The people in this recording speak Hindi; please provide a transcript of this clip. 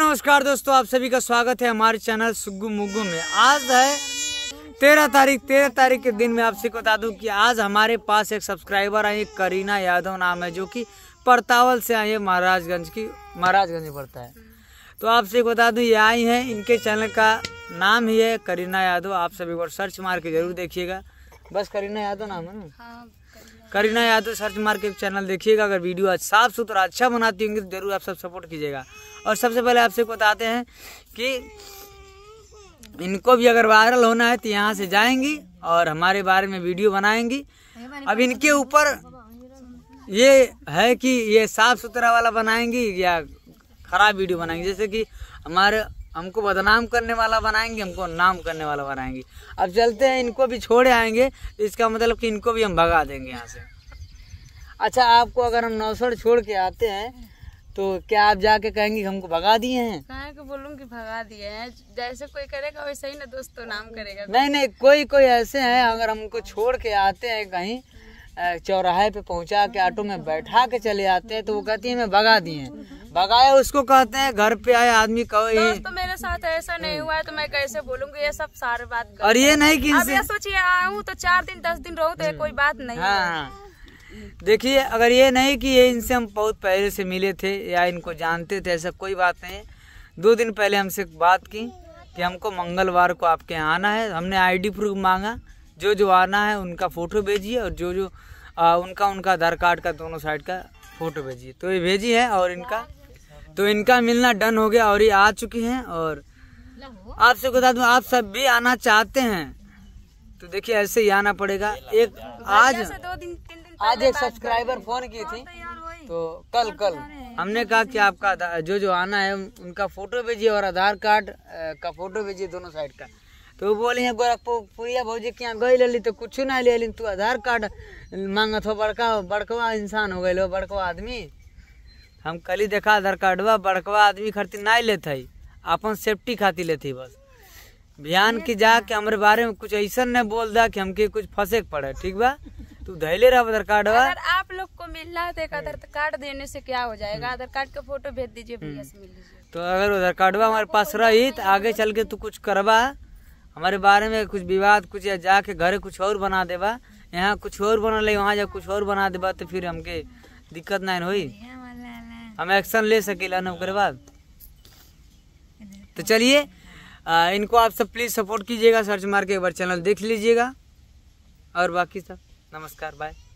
नमस्कार दोस्तों आप सभी का स्वागत है हमारे चैनल सुगु मुग्गू में आज है तेरह तारीख तेरह तारीख के दिन में आपसे बता दूं कि आज हमारे पास एक सब्सक्राइबर आई करीना यादव नाम है जो कि परतावल से आई है महाराजगंज की महाराजगंज में पड़ता है तो आपसे बता दूं ये आई हैं इनके चैनल का नाम ही है करीना यादव आप सभी को सर्च मार के जरूर देखिएगा बस करीना यादव नाम है ना हाँ, करीना यादव सर्च मार के चैनल देखिएगा अगर वीडियो आज साफ सुथरा अच्छा बनाती होंगी तो ज़रूर आप सब सपोर्ट कीजिएगा और सबसे पहले आपसे बताते हैं कि इनको भी अगर वायरल होना है तो यहाँ से जाएंगी और हमारे बारे में वीडियो बनाएंगी अब इनके ऊपर ये है कि ये साफ़ सुथरा वाला बनाएंगी या ख़राब वीडियो बनाएंगी जैसे कि हमारे हमको बदनाम करने वाला बनाएंगे हमको नाम करने वाला बनाएंगे अब चलते हैं इनको भी छोड़े आएंगे तो इसका मतलब कि इनको भी हम भगा देंगे यहाँ से अच्छा आपको अगर हम नौसर छोड़ के आते हैं तो क्या आप जाके कहेंगे हमको भगा दिए हैं कहाँ बोलूँगी भगा दिए हैं जैसे कोई करेगा वैसे ही ना दोस्तों तो नाम करेगा नहीं नहीं कोई कोई ऐसे हैं अगर हमको छोड़ के आते हैं कहीं चौराहे पे पहुंचा के ऑटो में बैठा के चले आते हैं तो वो कहती है मैं भगा दिए हैं भगाया उसको कहते हैं घर पे आए आदमी कहो ये तो मेरे साथ ऐसा नहीं हुआ है तो मैं कैसे बोलूंगी ये सब सारे बात और ये नहीं की अब सोचिए आऊँ तो चार दिन दस दिन रहूँ तो ये हम्म। कोई बात नहीं हाँ। देखिए अगर ये नहीं कि ये इनसे हम बहुत पहले से मिले थे या इनको जानते थे ऐसा कोई बात नहीं दो दिन पहले हमसे बात की कि हमको मंगलवार को आपके यहाँ आना है हमने आईडी प्रूफ मांगा जो जो आना है उनका फ़ोटो भेजिए और जो जो आ, उनका उनका आधार कार्ड का दोनों साइड का फ़ोटो भेजिए तो ये भेजी है और इनका तो इनका मिलना डन हो गया और ये आ चुकी हैं और आप सबको बता दूं आप सब भी आना चाहते हैं तो देखिए ऐसे ही आना पड़ेगा एक आज आज एक सब्सक्राइबर फोन की थी तो कल कल हमने कहा कि आपका जो जो आना है उनका फोटो भेजिए और आधार कार्ड का फोटो भेजिए दोनों साइड का तो बोली है गोरखपुरिया भौजी के यहाँ गई ले ली तो कुछ ना ले ली तू तो आधार कार्ड मांगा थो तो बड़का बड़कवा इंसान हो गए लो बड़कवा आदमी हम कल ही देखा आधार कार्डवा बड़कवा आदमी खातिर नहीं लेते है अपन सेफ्टी खातिर लेते बस बिहान के जा के हमारे बारे में कुछ ऐसा नहीं बोल दा कि हमके कुछ फंसे के पड़े ठीक बा तू धैले रह आधार कार्ड अगर आप लोग को मिलना तो एक आधार कार्ड देने से क्या हो जाएगा आधार कार्ड का फोटो भेज दीजिए हम्म। तो अगर आधार कार्डवा हमारे पास रही तो आगे चल के तू कुछ करवा हमारे बारे में कुछ विवाद कुछ या जाके घर कुछ और बना देवा यहाँ कुछ और बना ले वहाँ जा कुछ और बना देवा तो फिर हमके दिक्कत नहीं हुई हम एक्शन ले सकेला ना उसके बाद तो चलिए इनको आप सब प्लीज़ सपोर्ट कीजिएगा सर्च मार के एक बार चैनल देख लीजिएगा और बाकी सब नमस्कार बाय